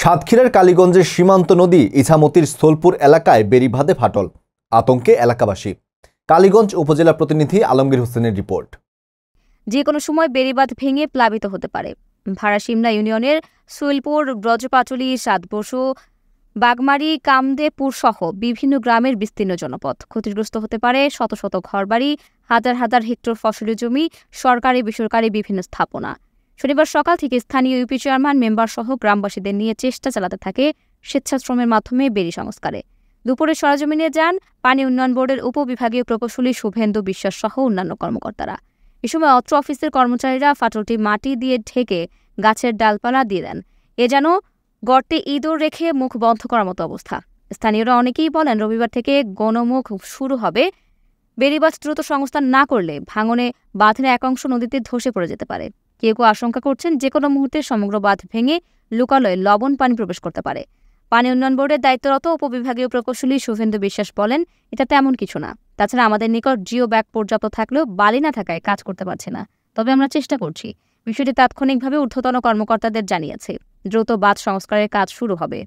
সাতক্ষীরার কালীগঞ্জের সীমান্ত নদী ইছামতির স্থলপুর এলাকায় বেরিভাদে ফাটল আতঙ্কে এলাকাবাসী কালীগঞ্জ উপজেলা প্রতিনিধি আলমগীর হোসেনের রিপোর্ট যে কোনো সময় বেরিবাদ ভেঙে প্লাবিত হতে পারে ভাড়াসিমলা ইউনিয়নের সুইলপুর ব্রজপাটুলি সাতবসু বাগমারি কামদেপুর সহ বিভিন্ন গ্রামের বিস্তীর্ণ জনপথ ক্ষতিগ্রস্ত হতে পারে শত শত ঘরবাড়ি হাজার হাজার হেক্টর ফসলি জমি সরকারি বেসরকারি বিভিন্ন স্থাপনা শনিবার সকাল থেকে স্থানীয় ইউপি চেয়ারম্যান মেম্বার সহ গ্রামবাসীদের নিয়ে চেষ্টা চালাতে থাকে স্বেচ্ছাশ্রমের মাধ্যমে বেরি সংস্কারে দুপুরে সরজমিনে যান পানি উন্নয়ন বোর্ডের উপবিভাগীয় প্রকৌশলী শুভেন্দু বিশ্বাস সহ অন্যান্য কর্মকর্তারা এ সময় অত্র অফিসের কর্মচারীরা ফাটলটি মাটি দিয়ে ঢেকে গাছের ডালপালা দিয়ে দেন এ যেন গর্তে ইঁদুর রেখে মুখ বন্ধ করার মতো অবস্থা স্থানীয়রা অনেকেই বলেন রবিবার থেকে গণমুখ শুরু হবে বেরিবাজ দ্রুত সংস্থান না করলে ভাঙনে বাঁধনে এক অংশ নদীতে ধসে পড়ে যেতে পারে কেউ কেউ আশঙ্কা করছেন যে কোনো মুহূর্তে সমগ্র বাঁধ ভেঙে লোকালয়ে লবণ পানি প্রবেশ করতে পারে পানি উন্নয়ন বোর্ডের দায়িত্বরত উপবিভাগীয় প্রকৌশলী শুভেন্দু বিশ্বাস বলেন এটা তেমন কিছু না তাছাড়া আমাদের নিকট জিও ব্যাগ পর্যাপ্ত থাকলেও বালি না থাকায় কাজ করতে পারছে না তবে আমরা চেষ্টা করছি বিষয়টি তাৎক্ষণিকভাবে ঊর্ধ্বতন কর্মকর্তাদের জানিয়েছে দ্রুত বাদ সংস্কারের কাজ শুরু হবে